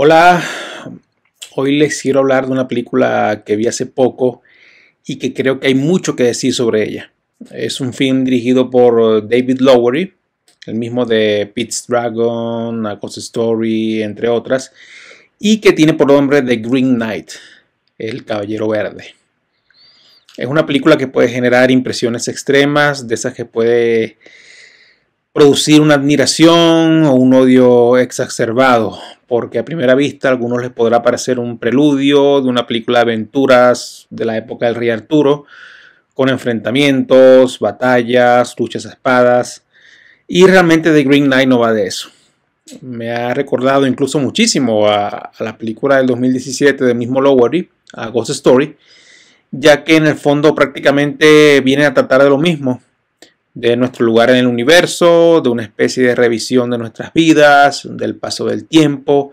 Hola, hoy les quiero hablar de una película que vi hace poco y que creo que hay mucho que decir sobre ella. Es un film dirigido por David Lowery, el mismo de Pete's Dragon, A Ghost Story, entre otras, y que tiene por nombre The Green Knight, El Caballero Verde. Es una película que puede generar impresiones extremas, de esas que puede producir una admiración o un odio exacerbado, porque a primera vista algunos les podrá parecer un preludio de una película de aventuras de la época del rey Arturo, con enfrentamientos, batallas, luchas a espadas, y realmente The Green Knight no va de eso. Me ha recordado incluso muchísimo a, la película del 2017 del mismo Lowery, a Ghost Story, ya que en el fondo prácticamente viene a tratar de lo mismo, de nuestro lugar en el universo, de una especie de revisión de nuestras vidas, del paso del tiempo.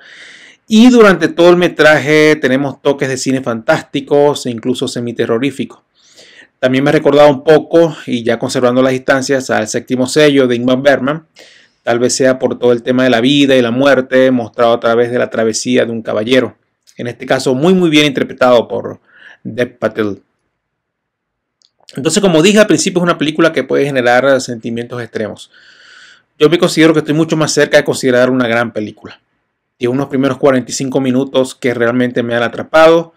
Y durante todo el metraje tenemos toques de cine fantásticos e incluso semiterroríficos. También me ha recordado un poco, y ya conservando las distancias, al séptimo sello de Ingmar Berman, tal vez sea por todo el tema de la vida y la muerte mostrado a través de la travesía de un caballero. En este caso, muy muy bien interpretado por Depp Patel. Entonces, como dije al principio, es una película que puede generar sentimientos extremos. Yo me considero que estoy mucho más cerca de considerar una gran película. Tiene unos primeros 45 minutos que realmente me han atrapado.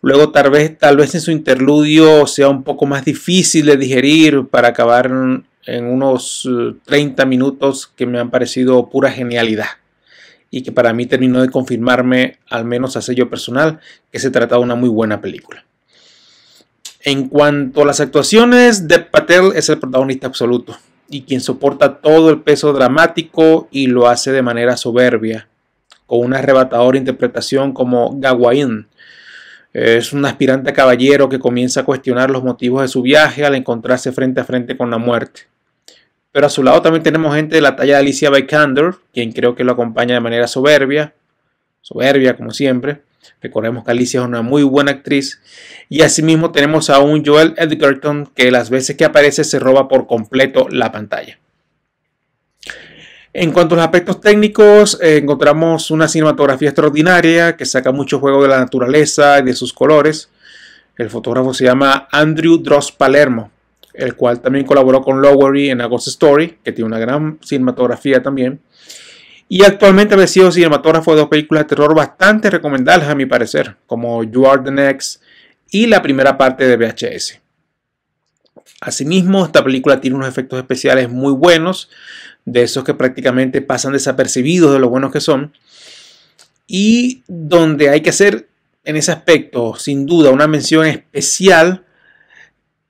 Luego tal vez, tal vez en su interludio sea un poco más difícil de digerir para acabar en, unos 30 eh, minutos que me han parecido pura genialidad y que para mí terminó de confirmarme, al menos a sello personal, que se trata de una muy buena película. En cuanto a las actuaciones, De Patel es el protagonista absoluto y quien soporta todo el peso dramático y lo hace de manera soberbia, con una arrebatadora interpretación como Gawain. Es un aspirante caballero que comienza a cuestionar los motivos de su viaje al encontrarse frente a frente con la muerte. Pero a su lado también tenemos gente de la talla de Alicia Vikander, quien creo que lo acompaña de manera soberbia, soberbia como siempre, Recordemos que Alicia es una muy buena actriz. Y asimismo tenemos a un Joel Edgerton que las veces que aparece se roba por completo la pantalla. En cuanto a los aspectos técnicos, eh, encontramos una cinematografía extraordinaria que saca mucho juego de la naturaleza y de sus colores. El fotógrafo se llama Andrew Dross Palermo, el cual también colaboró con Lowery en A Ghost Story, que tiene una gran cinematografía también y actualmente ha pues, sido cinematógrafo de dos películas de terror bastante recomendables a mi parecer, como You Are the Next y la primera parte de VHS. Asimismo, esta película tiene unos efectos especiales muy buenos, de esos que prácticamente pasan desapercibidos de lo buenos que son, y donde hay que hacer en ese aspecto, sin duda, una mención especial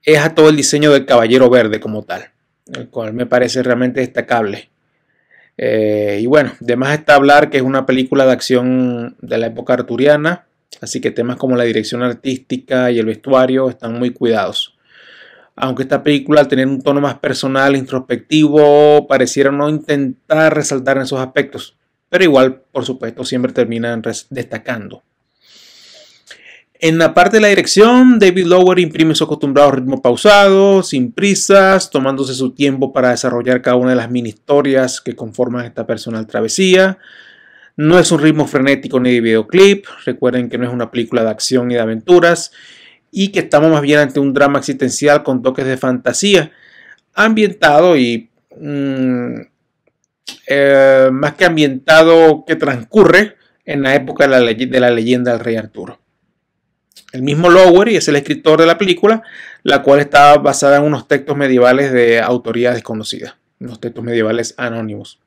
es a todo el diseño del Caballero Verde como tal, el cual me parece realmente destacable eh, y bueno, de más está hablar que es una película de acción de la época arturiana, así que temas como la dirección artística y el vestuario están muy cuidados. Aunque esta película, al tener un tono más personal, introspectivo, pareciera no intentar resaltar en esos aspectos, pero igual, por supuesto, siempre terminan destacando. En la parte de la dirección, David Lower imprime su acostumbrado ritmo pausado, sin prisas, tomándose su tiempo para desarrollar cada una de las mini historias que conforman esta personal travesía. No es un ritmo frenético ni de videoclip, recuerden que no es una película de acción ni de aventuras, y que estamos más bien ante un drama existencial con toques de fantasía, ambientado y mm, eh, más que ambientado que transcurre en la época de la leyenda del rey Arturo. El mismo Lowery es el escritor de la película, la cual está basada en unos textos medievales de autoría desconocida, unos textos medievales anónimos.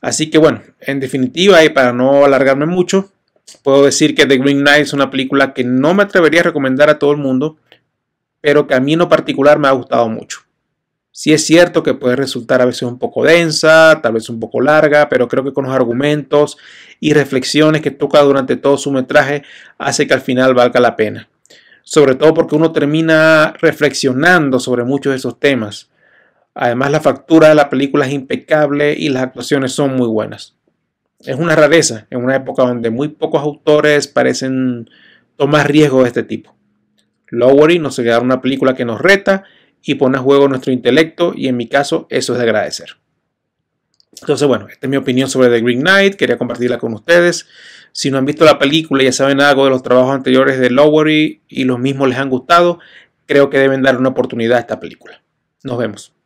Así que bueno, en definitiva, y para no alargarme mucho, puedo decir que The Green Knight es una película que no me atrevería a recomendar a todo el mundo, pero que a mí en lo particular me ha gustado mucho. Si es cierto que puede resultar a veces un poco densa, tal vez un poco larga, pero creo que con los argumentos y reflexiones que toca durante todo su metraje hace que al final valga la pena. Sobre todo porque uno termina reflexionando sobre muchos de esos temas. Además la factura de la película es impecable y las actuaciones son muy buenas. Es una rareza en una época donde muy pocos autores parecen tomar riesgos de este tipo. Lowery nos regala una película que nos reta y pone a juego nuestro intelecto y en mi caso eso es de agradecer. Entonces, bueno, esta es mi opinión sobre The Green Knight, quería compartirla con ustedes. Si no han visto la película y ya saben algo de los trabajos anteriores de Lowery y los mismos les han gustado, creo que deben dar una oportunidad a esta película. Nos vemos.